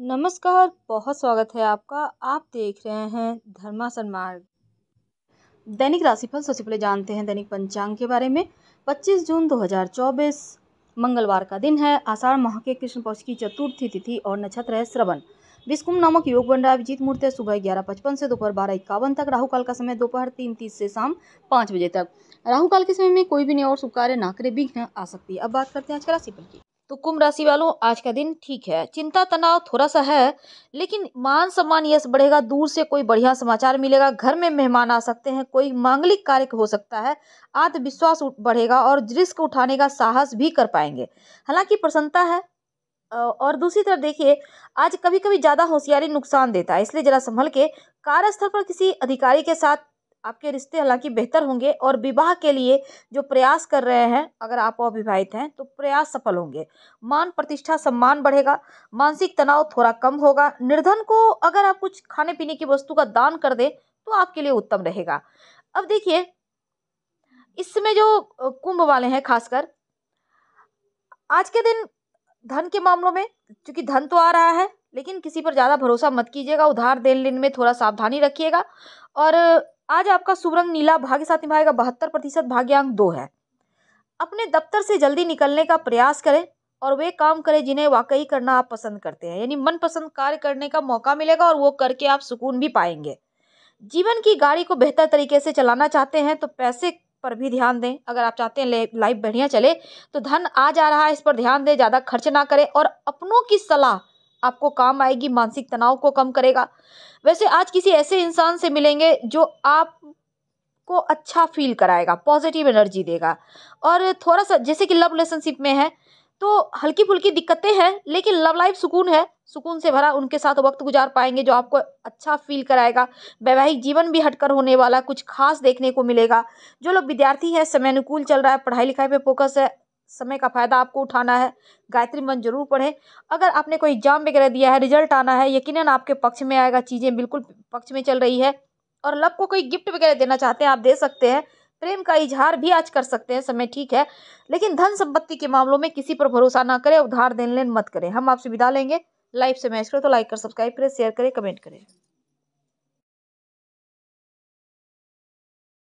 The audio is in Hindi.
नमस्कार बहुत स्वागत है आपका आप देख रहे हैं धर्मासन मार्ग दैनिक राशिफल सबसे पहले जानते हैं दैनिक पंचांग के बारे में 25 जून 2024 मंगलवार का दिन है आषाढ़ माह के कृष्ण पक्ष की चतुर्थी तिथि और नक्षत्र है श्रवण विस्कुम नामक योग बन रहा है अभिजीत मूर्त है सुबह ग्यारह पचपन से दोपहर बारह इक्यावन तक राहु काल का समय दोपहर तीन तीस से शाम पाँच बजे तक राहु काल के समय में कोई भी नया और शुभ कार्य ना करे विघ्न आ सकती है अब बात करते हैं आज का राशिफल की तो कुंभ राशि वालों आज का दिन ठीक है चिंता तनाव थोड़ा सा है लेकिन मान सम्मान यश बढ़ेगा दूर से कोई बढ़िया समाचार मिलेगा घर में मेहमान आ सकते हैं कोई मांगलिक कार्य हो सकता है आत्मविश्वास बढ़ेगा और रिस्क उठाने का साहस भी कर पाएंगे हालांकि प्रसन्नता है और दूसरी तरफ देखिए आज कभी कभी ज़्यादा होशियारी नुकसान देता है इसलिए ज़रा संभल के कार्यस्थल पर किसी अधिकारी के साथ आपके रिश्ते हालांकि बेहतर होंगे और विवाह के लिए जो प्रयास कर रहे हैं अगर आप अविवाहित हैं तो प्रयास सफल होंगे मान प्रतिष्ठा सम्मान बढ़ेगा मानसिक तनाव थोड़ा कम होगा निर्धन को अगर आप कुछ खाने पीने की वस्तु का दान कर दें तो आपके लिए उत्तम रहेगा अब देखिए इसमें जो कुंभ वाले हैं खासकर आज के दिन धन के मामलों में क्योंकि धन तो आ रहा है लेकिन किसी पर ज़्यादा भरोसा मत कीजिएगा उधार देन लेन में थोड़ा सावधानी रखिएगा और आज आपका शुभ नीला भाग्य साथ निभाएगा बहत्तर प्रतिशत भाग्यांक दो है अपने दफ्तर से जल्दी निकलने का प्रयास करें और वे काम करें जिन्हें वाकई करना आप पसंद करते हैं यानी मनपसंद कार्य करने का मौका मिलेगा और वो करके आप सुकून भी पाएंगे जीवन की गाड़ी को बेहतर तरीके से चलाना चाहते हैं तो पैसे पर भी ध्यान दें अगर आप चाहते हैं लाइफ बढ़िया चले तो धन आ जा रहा है इस पर ध्यान दें ज़्यादा खर्च ना करें और अपनों की सलाह आपको काम आएगी मानसिक तनाव को कम करेगा वैसे आज किसी ऐसे इंसान से मिलेंगे जो आप को अच्छा फील कराएगा पॉजिटिव एनर्जी देगा और थोड़ा सा जैसे कि लव रिलेशनशिप में है तो हल्की फुल्की दिक्कतें हैं लेकिन लव लाइफ सुकून है सुकून से भरा उनके साथ वक्त गुजार पाएंगे जो आपको अच्छा फील कराएगा वैवाहिक जीवन भी हटकर होने वाला कुछ खास देखने को मिलेगा जो लोग विद्यार्थी हैं समय अनुकूल चल रहा है पढ़ाई लिखाई पे फोकस है समय का फ़ायदा आपको उठाना है गायत्री मंत्र ज़रूर पढ़ें अगर आपने कोई एग्जाम वगैरह दिया है रिजल्ट आना है यकीनन आपके पक्ष में आएगा चीज़ें बिल्कुल पक्ष में चल रही है और लव को कोई गिफ्ट वगैरह देना चाहते हैं आप दे सकते हैं प्रेम का इजहार भी आज कर सकते हैं समय ठीक है लेकिन धन संपत्ति के मामलों में किसी पर भरोसा ना करें उधार देन लेन मत करें हम आपसे विदा लेंगे लाइव से मैच तो करें तो लाइक कर सब्सक्राइब करें शेयर करें कमेंट करें